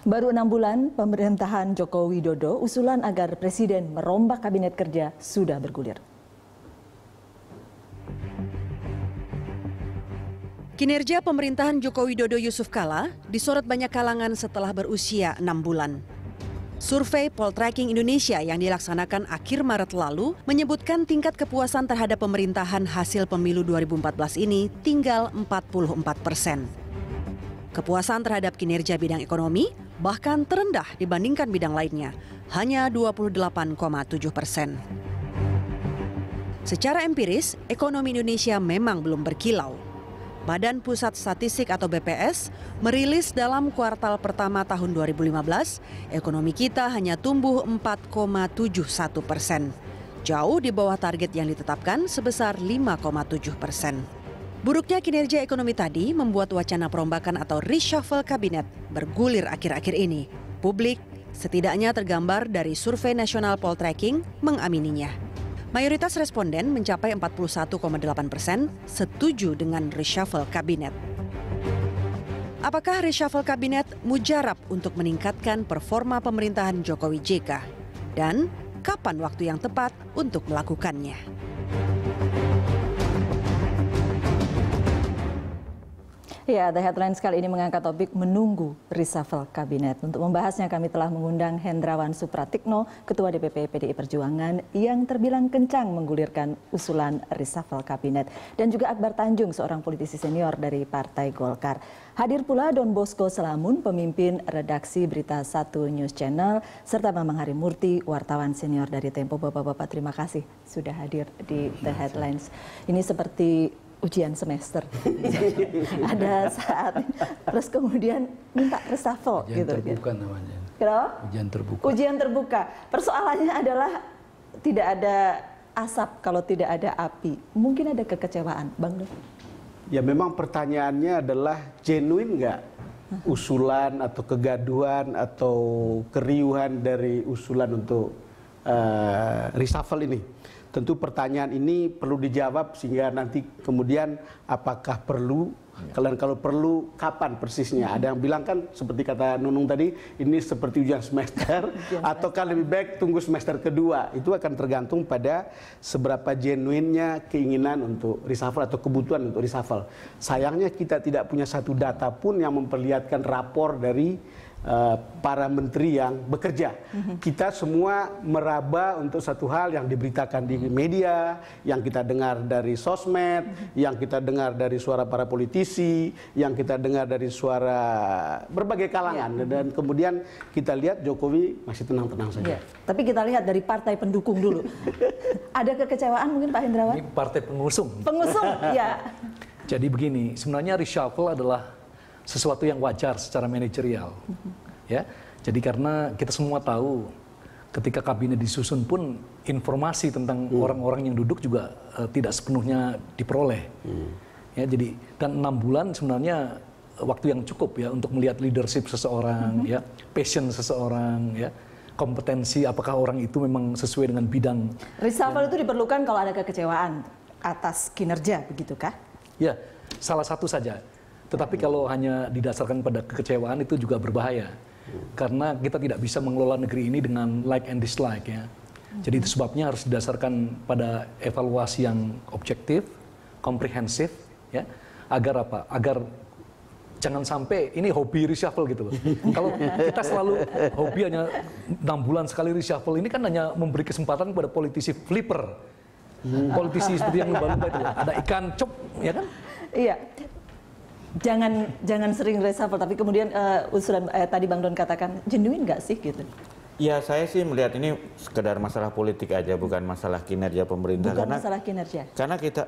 Baru enam bulan pemerintahan Joko Widodo, usulan agar Presiden merombak Kabinet Kerja sudah bergulir. Kinerja pemerintahan Joko Widodo Yusuf Kala disorot banyak kalangan setelah berusia enam bulan. Survei Poltreking Indonesia yang dilaksanakan akhir Maret lalu menyebutkan tingkat kepuasan terhadap pemerintahan hasil pemilu 2014 ini tinggal 44 persen. Kepuasan terhadap kinerja bidang ekonomi bahkan terendah dibandingkan bidang lainnya, hanya 28,7 persen. Secara empiris, ekonomi Indonesia memang belum berkilau. Badan Pusat Statistik atau BPS merilis dalam kuartal pertama tahun 2015, ekonomi kita hanya tumbuh 4,71 persen. Jauh di bawah target yang ditetapkan sebesar 5,7 persen. Buruknya kinerja ekonomi tadi membuat wacana perombakan atau reshuffle kabinet bergulir akhir-akhir ini. Publik setidaknya tergambar dari survei nasional tracking mengamininya. Mayoritas responden mencapai 41,8 persen setuju dengan reshuffle kabinet. Apakah reshuffle kabinet mujarab untuk meningkatkan performa pemerintahan Jokowi JK? Dan kapan waktu yang tepat untuk melakukannya? Ya, The Headline kali ini mengangkat topik menunggu reshuffle kabinet. Untuk membahasnya kami telah mengundang Hendrawan Supratikno, Ketua DPP PDI Perjuangan yang terbilang kencang menggulirkan usulan reshuffle kabinet. Dan juga Akbar Tanjung, seorang politisi senior dari Partai Golkar. Hadir pula Don Bosco Selamun, pemimpin redaksi Berita Satu News Channel, serta Bambang Murti, wartawan senior dari Tempo. Bapak-bapak terima kasih sudah hadir di The Headlines. Ini seperti ujian semester. ada saat terus kemudian minta reshuffle ujian gitu. Terbuka gitu. namanya. Kenapa? Ujian terbuka. Ujian terbuka. Persoalannya adalah tidak ada asap kalau tidak ada api. Mungkin ada kekecewaan, Bang. Ya memang pertanyaannya adalah genuine nggak usulan atau kegaduhan atau keriuhan dari usulan untuk uh, reshuffle ini tentu pertanyaan ini perlu dijawab sehingga nanti kemudian apakah perlu ya. kalian kalau perlu kapan persisnya? Ada yang bilang kan seperti kata Nunung tadi ini seperti ujian semester atau ataukah lebih baik tunggu semester kedua. Itu akan tergantung pada seberapa genuinnya keinginan untuk reshuffle atau kebutuhan untuk reshuffle. Sayangnya kita tidak punya satu data pun yang memperlihatkan rapor dari Eh, para menteri yang bekerja. Mhm. Kita semua meraba untuk satu hal yang diberitakan di mhm. media, yang kita dengar dari sosmed, mhm. yang kita dengar dari suara para politisi, yang kita dengar dari suara berbagai kalangan. Iya. Dan kemudian kita lihat Jokowi masih tenang-tenang saja. Ya. Tapi kita lihat dari partai pendukung dulu. Ada kekecewaan mungkin Pak Hendrawan? Ini partai pengusung. Pengusung, ya. Jadi begini, sebenarnya reshuffle adalah sesuatu yang wajar secara manajerial. Ya. Jadi karena kita semua tahu ketika kabinet disusun pun informasi tentang hmm. orang-orang hmm. yang duduk juga uh, tidak sepenuhnya diperoleh. Hmm. Ya, jadi dan enam bulan sebenarnya eh, waktu yang cukup ya untuk melihat leadership seseorang, hmm. ya, passion seseorang, ya, kompetensi apakah orang itu memang sesuai dengan bidang. Reshuffle itu diperlukan kalau ada kekecewaan atas kinerja, begitu begitukah? Ya, salah satu saja. Tetapi hmm. kalau hanya didasarkan pada kekecewaan itu juga berbahaya. Hmm. Karena kita tidak bisa mengelola negeri ini dengan like and dislike ya. Hmm. Jadi itu sebabnya harus didasarkan pada evaluasi yang objektif, komprehensif ya. Agar apa? Agar jangan sampai ini hobi reshuffle gitu loh. Kalau kita selalu hobi hanya enam bulan sekali reshuffle ini kan hanya memberi kesempatan kepada politisi flipper, politisi seperti yang lumba-lumba itu ya. ada ikan cup ya kan? Iya, jangan jangan sering reshuffle tapi kemudian uh, usulan uh, tadi Bang Don katakan jenuin nggak sih gitu? Ya saya sih melihat ini sekedar masalah politik aja bukan masalah kinerja pemerintah bukan karena masalah kinerja. Karena kita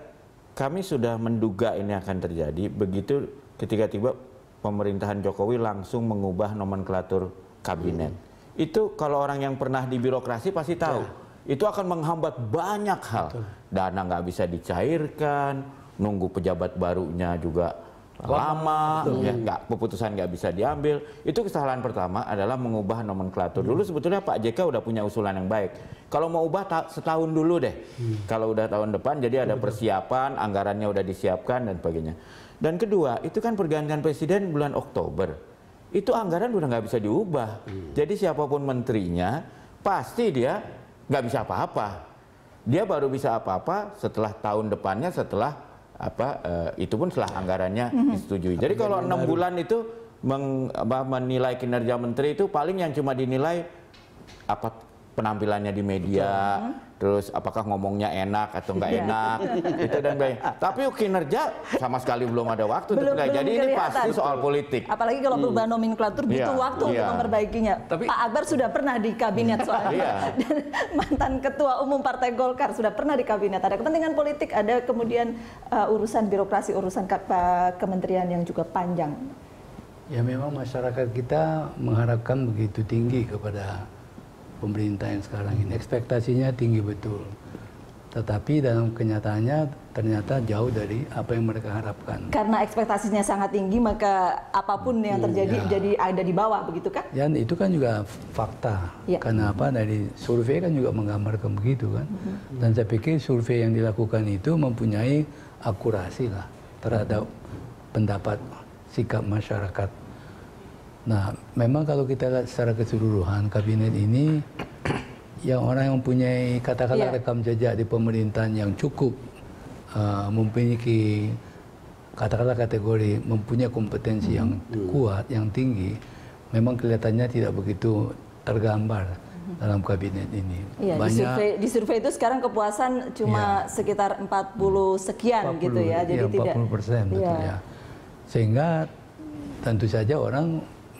kami sudah menduga ini akan terjadi begitu ketika tiba pemerintahan Jokowi langsung mengubah nomenklatur kabinet. Hmm. Itu kalau orang yang pernah di birokrasi pasti tahu. Ya. Itu akan menghambat banyak hal. Betul. Dana nggak bisa dicairkan, nunggu pejabat barunya juga lama, ya, nggak keputusan nggak bisa diambil. Itu kesalahan pertama adalah mengubah nomenklatur. Hmm. Dulu sebetulnya Pak JK udah punya usulan yang baik. Kalau mau ubah setahun dulu deh. Hmm. Kalau udah tahun depan jadi ada persiapan, anggarannya udah disiapkan dan sebagainya. Dan kedua, itu kan pergantian presiden bulan Oktober. Itu anggaran udah nggak bisa diubah. Hmm. Jadi siapapun menterinya pasti dia nggak bisa apa-apa. Dia baru bisa apa-apa setelah tahun depannya setelah apa uh, itu pun setelah ya. anggarannya mm -hmm. disetujui. Jadi kalau enam bulan itu meng, apa, menilai kinerja menteri itu paling yang cuma dinilai apa penampilannya di media, Betul. terus apakah ngomongnya enak atau nggak iya. enak, itu dan lain. Tapi kinerja sama sekali belum ada waktu belum, belum Jadi kelihatan. ini pasti soal politik. Apalagi kalau hmm. perubahan nomenklatur yeah, butuh iya, waktu yeah. untuk iya. memperbaikinya. Tapi Pak Akbar sudah pernah di kabinet soalnya. yeah. Dan mantan ketua umum Partai Golkar sudah pernah di kabinet. Ada kepentingan politik, ada kemudian uh, urusan birokrasi, urusan ke uh, kementerian yang juga panjang. Ya memang masyarakat kita mengharapkan begitu tinggi kepada pemerintah yang sekarang ini ekspektasinya tinggi betul tetapi dalam kenyataannya ternyata jauh dari apa yang mereka harapkan. Karena ekspektasinya sangat tinggi, maka apapun yang iya. terjadi ya. jadi ada di bawah, begitu kan? Ya, itu kan juga fakta. Ya. Karena apa? Dari survei kan juga menggambarkan begitu kan. -huh. Mm-hmm. Dan saya pikir survei yang dilakukan itu mempunyai akurasi lah terhadap pendapat sikap masyarakat Nah, memang kalau kita lihat secara keseluruhan kabinet ini yang orang yang mempunyai katakanlah yeah. rekam jejak di pemerintahan yang cukup uh, memiliki katakanlah kategori mempunyai kompetensi hmm. yang kuat, yang tinggi, memang kelihatannya tidak begitu tergambar hmm. dalam kabinet ini. Iya, Banyak, di, survei, di survei itu sekarang kepuasan cuma iya, sekitar 40 sekian 40, gitu ya, jadi 40 iya, tidak 40 persen betul iya. ya. Sehingga tentu saja orang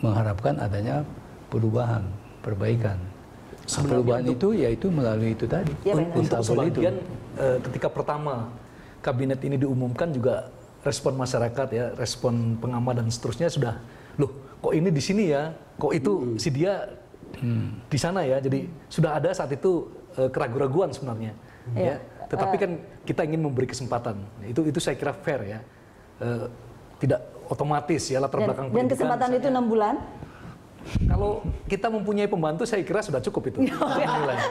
mengharapkan adanya perubahan, perbaikan. Nah, sebenarnya perubahan itu, itu yaitu melalui itu tadi. Ya, untuk sebagian itu. Eh, ketika pertama kabinet ini diumumkan juga respon masyarakat ya, respon pengamat dan seterusnya sudah, loh kok ini di sini ya, kok itu hmm. si dia hmm. di sana ya. Jadi sudah ada saat itu eh, keraguan keraguan-raguan sebenarnya. Hmm. Ya. Tetapi eh. kan kita ingin memberi kesempatan. Itu itu saya kira fair ya. tidak otomatis ya latar dan, belakang dan kesempatan misalnya. itu enam bulan kalau kita mempunyai pembantu saya kira sudah cukup itu.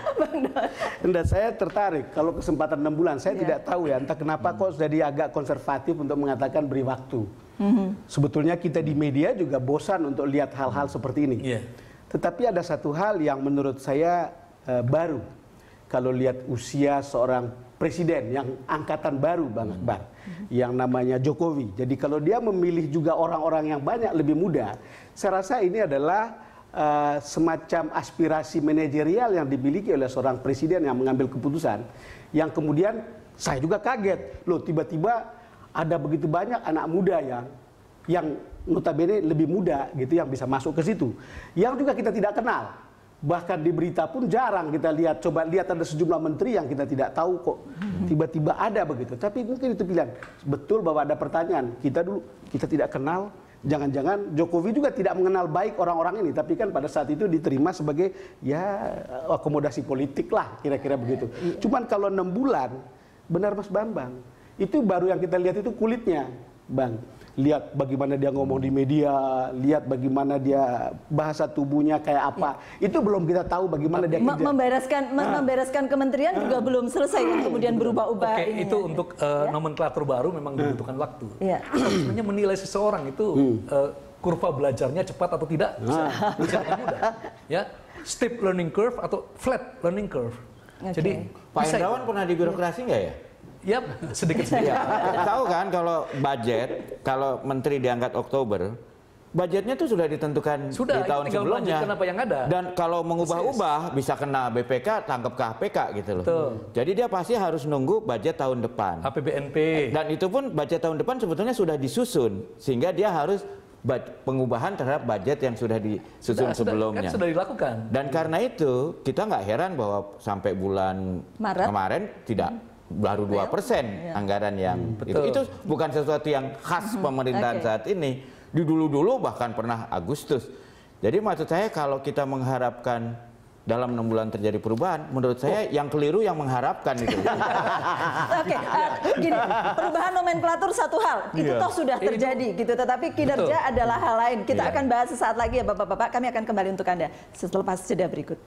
enggak saya tertarik kalau kesempatan enam bulan saya yeah. tidak tahu ya entah kenapa hmm. kok jadi agak konservatif untuk mengatakan beri waktu. Hmm. Sebetulnya kita di media juga bosan untuk lihat hal-hal hmm. seperti ini. Yeah. Tetapi ada satu hal yang menurut saya uh, baru kalau lihat usia seorang presiden yang angkatan baru Bang Akbar yang namanya Jokowi. Jadi kalau dia memilih juga orang-orang yang banyak lebih muda, saya rasa ini adalah uh, semacam aspirasi manajerial yang dimiliki oleh seorang presiden yang mengambil keputusan yang kemudian saya juga kaget. Loh tiba-tiba ada begitu banyak anak muda yang yang notabene lebih muda gitu yang bisa masuk ke situ. Yang juga kita tidak kenal bahkan di berita pun jarang kita lihat. Coba lihat ada sejumlah menteri yang kita tidak tahu kok tiba-tiba ada begitu. Tapi mungkin itu pilihan. Betul bahwa ada pertanyaan. Kita dulu kita tidak kenal. Jangan-jangan Jokowi juga tidak mengenal baik orang-orang ini, tapi kan pada saat itu diterima sebagai ya akomodasi politik lah kira-kira begitu. Cuman kalau enam bulan, benar Mas Bambang, itu baru yang kita lihat itu kulitnya, Bang lihat bagaimana dia ngomong di media, lihat bagaimana dia bahasa tubuhnya kayak apa. Ya. Itu belum kita tahu bagaimana dia kerja. Membereskan nah. membereskan kementerian juga nah. belum selesai kemudian berubah-ubah. Oke, itu ya. untuk uh, ya? nomenklatur baru memang nah. dibutuhkan waktu. Ya. Sebenarnya menilai seseorang itu hmm. uh, kurva belajarnya cepat atau tidak bisa, mudah. Ya, steep learning curve atau flat learning curve. Okay. Jadi Pak Hendrawan pernah di birokrasi iya. nggak ya? Ya sedikit sedikit. ya, tahu kan kalau budget, kalau menteri diangkat Oktober, budgetnya tuh sudah ditentukan sudah, di tahun sebelumnya. Kenapa yang ada? Dan kalau mengubah-ubah bisa kena BPK, tangkap KPK gitu loh. Tuh. Jadi dia pasti harus nunggu budget tahun depan. APBNP. Eh, dan itu pun budget tahun depan sebetulnya sudah disusun sehingga dia harus pengubahan terhadap budget yang sudah disusun sudah, sebelumnya. Kan sudah dilakukan. Dan karena itu kita nggak heran bahwa sampai bulan Maret. kemarin tidak hmm baru dua persen iya. anggaran yang hmm, itu. itu bukan sesuatu yang khas hmm, pemerintahan okay. saat ini di dulu-dulu bahkan pernah Agustus jadi maksud saya kalau kita mengharapkan dalam enam bulan terjadi perubahan, menurut saya oh. yang keliru yang mengharapkan itu. Oke, okay, uh, eh, gini perubahan nomenklatur satu hal itu yeah. toh sudah terjadi gitu, tetapi kinerja Betul. adalah hal lain. Kita yeah. akan bahas sesaat lagi ya bapak-bapak. Kami akan kembali untuk anda setelah jeda berikut.